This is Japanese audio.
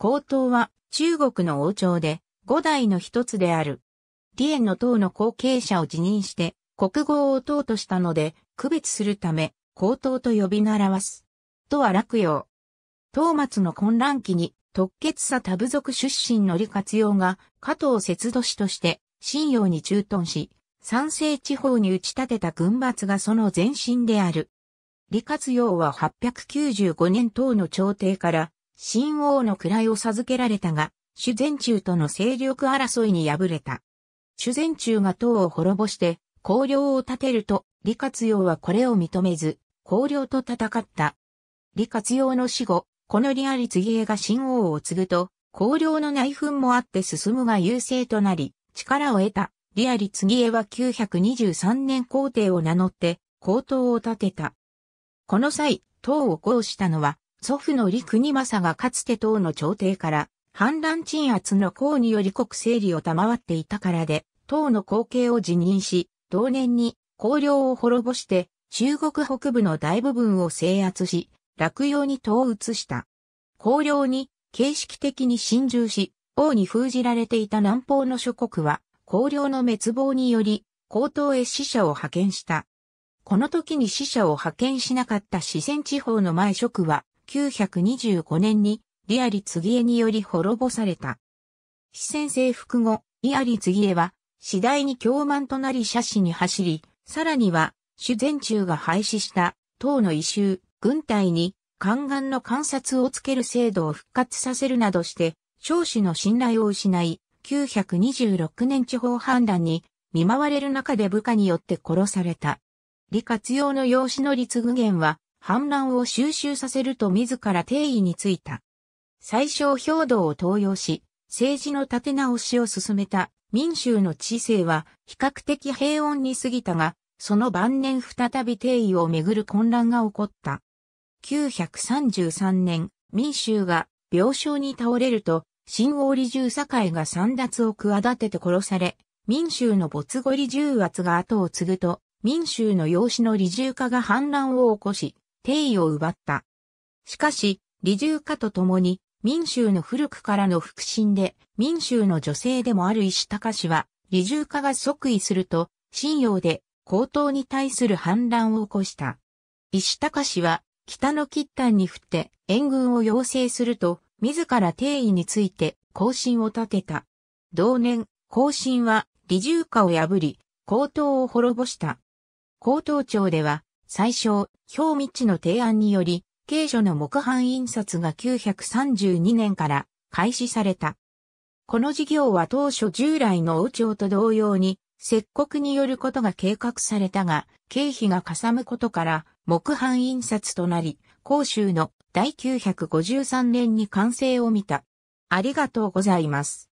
皇統は中国の王朝で五代の一つである。李淵の党の後継者を辞任して国語を党としたので区別するため皇統と呼び習わす。とは楽葉。東末の混乱期に特決さ多部族出身の李活用が加藤節度氏として信用に駐屯し、山西地方に打ち立てた軍閥がその前身である。李活用は895年党の朝廷から新王の位を授けられたが、主前中との勢力争いに敗れた。主前中が党を滅ぼして、公領を立てると、李活用はこれを認めず、公領と戦った。李活用の死後、この李有次江が新王を継ぐと、公領の内紛もあって進むが優勢となり、力を得た。李有次江は923年皇帝を名乗って、皇統を立てた。この際、党を行したのは、祖父の陸国政がかつて党の朝廷から反乱鎮圧の功により国整理を賜っていたからで、党の後継を辞任し、同年に公領を滅ぼして中国北部の大部分を制圧し、落葉に党を移した。公領に形式的に侵入し、王に封じられていた南方の諸国は、公領の滅亡により、江東へ死者を派遣した。この時に死者を派遣しなかった四川地方の前職は、1925年にリアリ次江により滅ぼされた。四川征服後、リアリ次江は次第に凶慢となり斜視に走り、さらには、主前中が廃止した党の異臭、軍隊に宦官の観察をつける制度を復活させるなどして、少子の信頼を失い、926年地方判断に見舞われる中で部下によって殺された。李活用の養子の立具元は、反乱を収集させると自ら定位についた。最小兵道を登用し、政治の立て直しを進めた民衆の知性は比較的平穏に過ぎたが、その晩年再び定位をめぐる混乱が起こった。933年、民衆が病床に倒れると、新王理重堺が三奪を企てて殺され、民衆の没後理重圧が後を継ぐと、民衆の養子の理重化が反乱を起こし、帝位を奪った。しかし、理重化とともに、民衆の古くからの腹心で、民衆の女性でもある石高氏は、理重化が即位すると、信用で、高等に対する反乱を起こした。石高氏は、北の吉丹に振って、援軍を要請すると、自ら定位について、更進を立てた。同年、更進は、理重化を破り、高等を滅ぼした。高等庁では、最小、表知の提案により、軽書の木版印刷が932年から開始された。この事業は当初従来の王朝と同様に、石刻によることが計画されたが、経費がかさむことから、木版印刷となり、広州の第953年に完成を見た。ありがとうございます。